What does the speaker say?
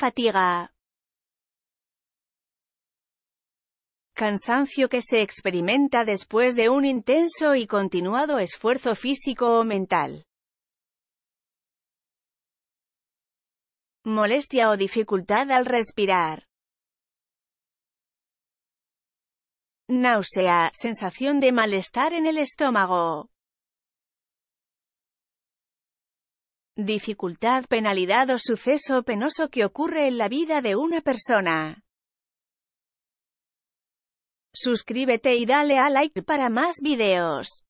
Fatiga. Cansancio que se experimenta después de un intenso y continuado esfuerzo físico o mental. Molestia o dificultad al respirar. Náusea, sensación de malestar en el estómago. dificultad, penalidad o suceso penoso que ocurre en la vida de una persona. Suscríbete y dale a like para más videos.